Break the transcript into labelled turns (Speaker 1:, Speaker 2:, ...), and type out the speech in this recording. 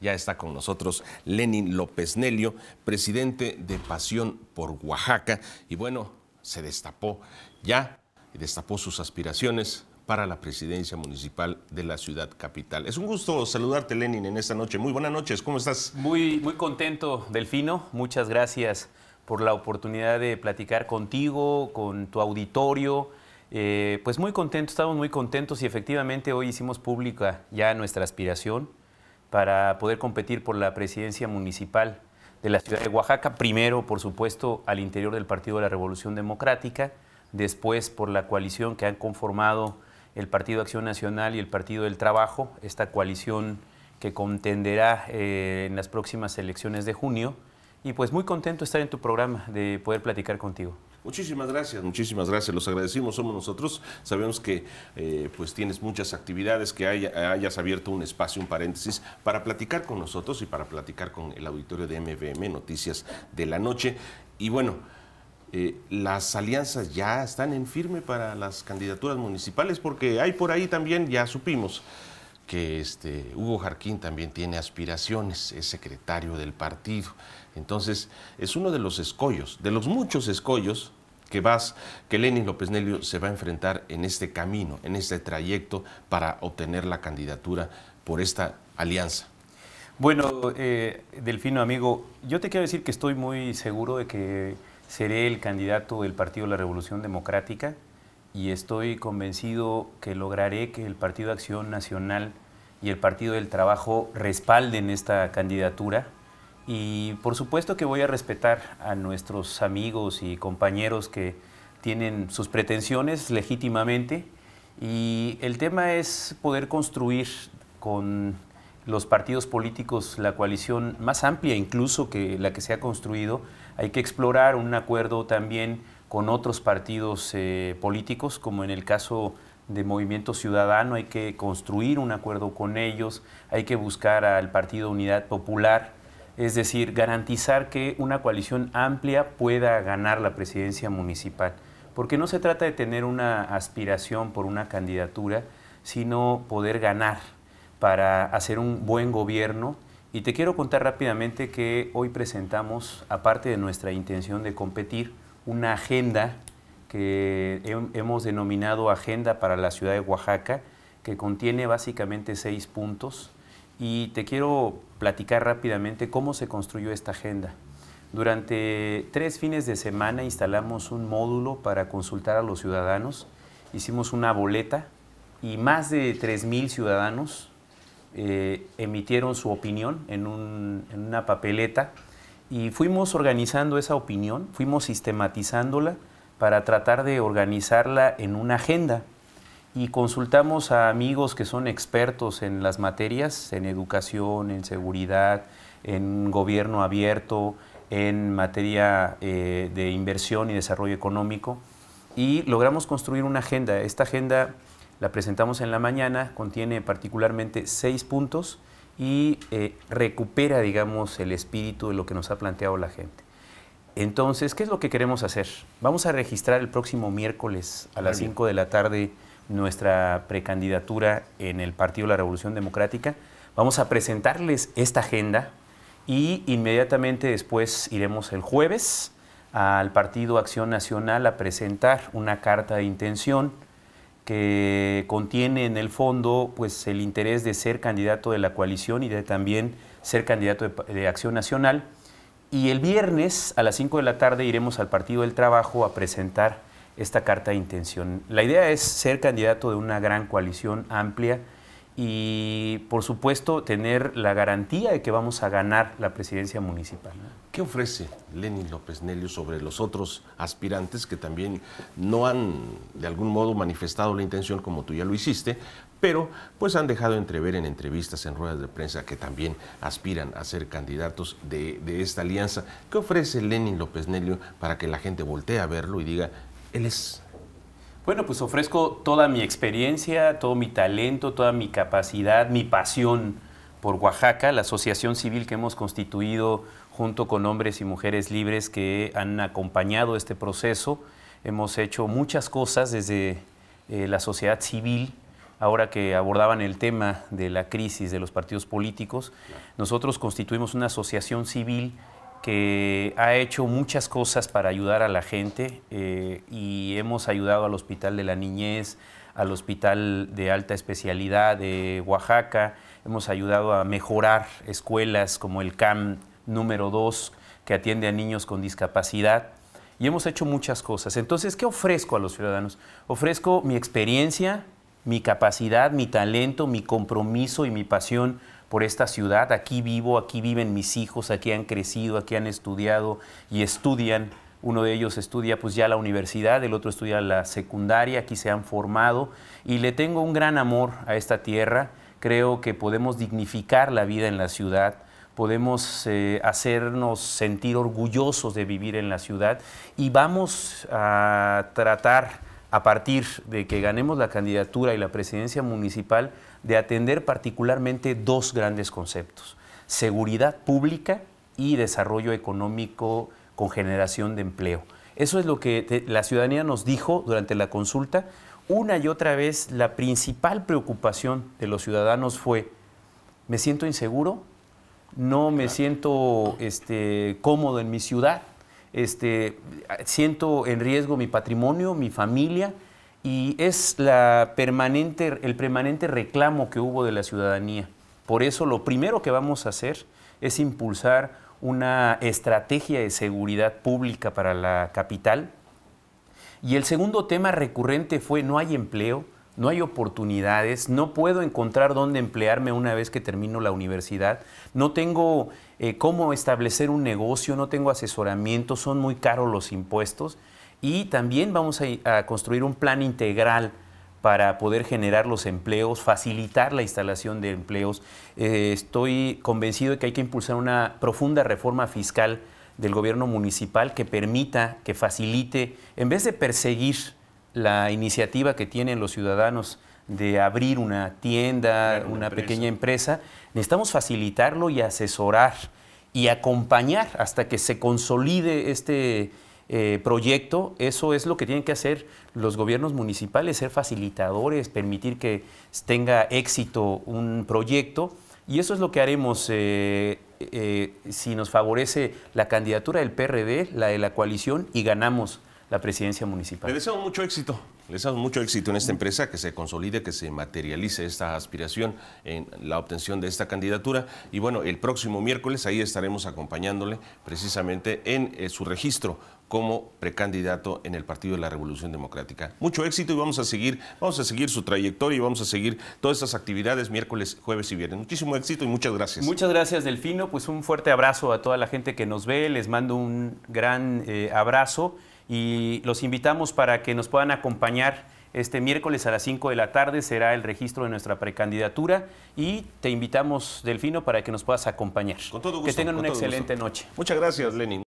Speaker 1: Ya está con nosotros Lenin López Nelio, presidente de Pasión por Oaxaca. Y bueno, se destapó ya, y destapó sus aspiraciones para la presidencia municipal de la ciudad capital. Es un gusto saludarte, Lenin, en esta noche. Muy buenas noches, ¿cómo estás? Muy, muy contento, Delfino. Muchas gracias por la
Speaker 2: oportunidad de platicar contigo, con tu auditorio. Eh, pues muy contento, estamos muy contentos y efectivamente hoy hicimos pública ya nuestra aspiración para poder competir por la presidencia municipal de la ciudad de Oaxaca, primero, por supuesto, al interior del Partido de la Revolución Democrática, después por la coalición que han conformado el Partido Acción Nacional y el Partido del Trabajo, esta coalición que contenderá eh, en las próximas elecciones de junio. Y pues muy contento de estar en tu programa, de poder platicar contigo.
Speaker 1: Muchísimas gracias, muchísimas gracias. Los agradecimos, somos nosotros. Sabemos que eh, pues tienes muchas actividades, que hayas abierto un espacio, un paréntesis, para platicar con nosotros y para platicar con el auditorio de MVM, Noticias de la Noche. Y bueno, eh, las alianzas ya están en firme para las candidaturas municipales, porque hay por ahí también, ya supimos, que este, Hugo Jarquín también tiene aspiraciones, es secretario del partido. Entonces, es uno de los escollos, de los muchos escollos que vas, que Lenin López Nelio se va a enfrentar en este camino, en este trayecto para obtener la candidatura por esta alianza.
Speaker 2: Bueno, eh, Delfino, amigo, yo te quiero decir que estoy muy seguro de que seré el candidato del Partido de la Revolución Democrática y estoy convencido que lograré que el Partido Acción Nacional y el Partido del Trabajo respalden esta candidatura. Y por supuesto que voy a respetar a nuestros amigos y compañeros que tienen sus pretensiones legítimamente. Y el tema es poder construir con los partidos políticos la coalición más amplia incluso que la que se ha construido. Hay que explorar un acuerdo también con otros partidos eh, políticos, como en el caso de Movimiento Ciudadano, hay que construir un acuerdo con ellos, hay que buscar al Partido Unidad Popular, es decir, garantizar que una coalición amplia pueda ganar la presidencia municipal. Porque no se trata de tener una aspiración por una candidatura, sino poder ganar para hacer un buen gobierno. Y te quiero contar rápidamente que hoy presentamos, aparte de nuestra intención de competir, una agenda que hemos denominado Agenda para la Ciudad de Oaxaca, que contiene básicamente seis puntos. Y te quiero platicar rápidamente cómo se construyó esta agenda. Durante tres fines de semana instalamos un módulo para consultar a los ciudadanos, hicimos una boleta y más de 3.000 ciudadanos eh, emitieron su opinión en una papeleta y fuimos organizando esa opinión, fuimos sistematizándola para tratar de organizarla en una agenda y consultamos a amigos que son expertos en las materias, en educación, en seguridad, en gobierno abierto, en materia eh, de inversión y desarrollo económico y logramos construir una agenda. Esta agenda la presentamos en la mañana, contiene particularmente seis puntos y eh, recupera, digamos, el espíritu de lo que nos ha planteado la gente. Entonces, ¿qué es lo que queremos hacer? Vamos a registrar el próximo miércoles a las 5 de la tarde nuestra precandidatura en el Partido de la Revolución Democrática. Vamos a presentarles esta agenda y inmediatamente después iremos el jueves al Partido Acción Nacional a presentar una carta de intención que contiene en el fondo pues, el interés de ser candidato de la coalición y de también ser candidato de, de Acción Nacional. Y el viernes a las 5 de la tarde iremos al Partido del Trabajo a presentar esta carta de intención. La idea es ser candidato de una gran coalición amplia y por supuesto tener la garantía
Speaker 1: de que vamos a ganar la presidencia municipal. ¿Qué ofrece Lenin López Nelio sobre los otros aspirantes que también no han de algún modo manifestado la intención como tú ya lo hiciste, pero pues han dejado entrever en entrevistas, en ruedas de prensa que también aspiran a ser candidatos de, esta alianza? ¿Qué ofrece Lenin López Nelio para que la gente voltee a verlo y diga, él es
Speaker 2: bueno, pues ofrezco toda mi experiencia, todo mi talento, toda mi capacidad, mi pasión por Oaxaca, la asociación civil que hemos constituido junto con hombres y mujeres libres que han acompañado este proceso. Hemos hecho muchas cosas desde eh, la sociedad civil, ahora que abordaban el tema de la crisis de los partidos políticos. Nosotros constituimos una asociación civil que ha hecho muchas cosas para ayudar a la gente eh, y hemos ayudado al Hospital de la Niñez, al Hospital de Alta Especialidad de Oaxaca, hemos ayudado a mejorar escuelas como el CAM número 2 que atiende a niños con discapacidad y hemos hecho muchas cosas. Entonces, ¿qué ofrezco a los ciudadanos? Ofrezco mi experiencia, mi capacidad, mi talento, mi compromiso y mi pasión por esta ciudad, aquí vivo, aquí viven mis hijos, aquí han crecido, aquí han estudiado y estudian. Uno de ellos estudia pues ya la universidad, el otro estudia la secundaria, aquí se han formado y le tengo un gran amor a esta tierra. Creo que podemos dignificar la vida en la ciudad, podemos eh, hacernos sentir orgullosos de vivir en la ciudad y vamos a tratar a partir de que ganemos la candidatura y la presidencia municipal de atender particularmente dos grandes conceptos, seguridad pública y desarrollo económico con generación de empleo. Eso es lo que la ciudadanía nos dijo durante la consulta. Una y otra vez la principal preocupación de los ciudadanos fue, me siento inseguro, no me siento este, cómodo en mi ciudad, este, siento en riesgo mi patrimonio, mi familia, y es el permanente reclamo que hubo de la ciudadanía. Por eso lo primero que vamos a hacer es impulsar una estrategia de seguridad pública para la capital. Y el segundo tema recurrente fue no hay empleo, no hay oportunidades, no puedo encontrar dónde emplearme una vez que termino la universidad, no tengo eh, cómo establecer un negocio, no tengo asesoramiento, son muy caros los impuestos. Y también vamos a, construir un plan integral para poder generar los empleos, facilitar la instalación de empleos. Eh, estoy convencido de que hay que impulsar una profunda reforma fiscal del gobierno municipal que permita, que facilite, en vez de perseguir la iniciativa que tienen los ciudadanos de abrir una tienda, una, pequeña empresa, necesitamos facilitarlo y asesorar y acompañar hasta que se consolide este eh, proyecto, eso es lo que tienen que hacer los gobiernos municipales, ser facilitadores, permitir que tenga éxito un proyecto. Y eso es lo que haremos eh, eh, si nos favorece la candidatura del PRD, la de la coalición, y
Speaker 1: ganamos la presidencia municipal. Le deseo mucho éxito, le deseo mucho éxito en esta empresa, que se consolide, que se materialice esta aspiración en la obtención de esta candidatura. Y bueno, el próximo miércoles ahí estaremos acompañándole precisamente en eh, su registro como precandidato en el Partido de la Revolución Democrática. Mucho éxito y vamos a seguir, vamos a seguir su trayectoria y vamos a seguir todas estas actividades miércoles, jueves y viernes. Muchísimo éxito y muchas gracias. Muchas gracias,
Speaker 2: Delfino. Pues un fuerte abrazo a toda la gente que nos ve. Les mando un gran eh, abrazo y los invitamos para que nos puedan acompañar. Este miércoles a las 5 de la tarde será el registro de nuestra precandidatura y te invitamos, Delfino, para que nos puedas acompañar. Con todo gusto. Que tengan una excelente
Speaker 1: noche. Muchas gracias, Lenin.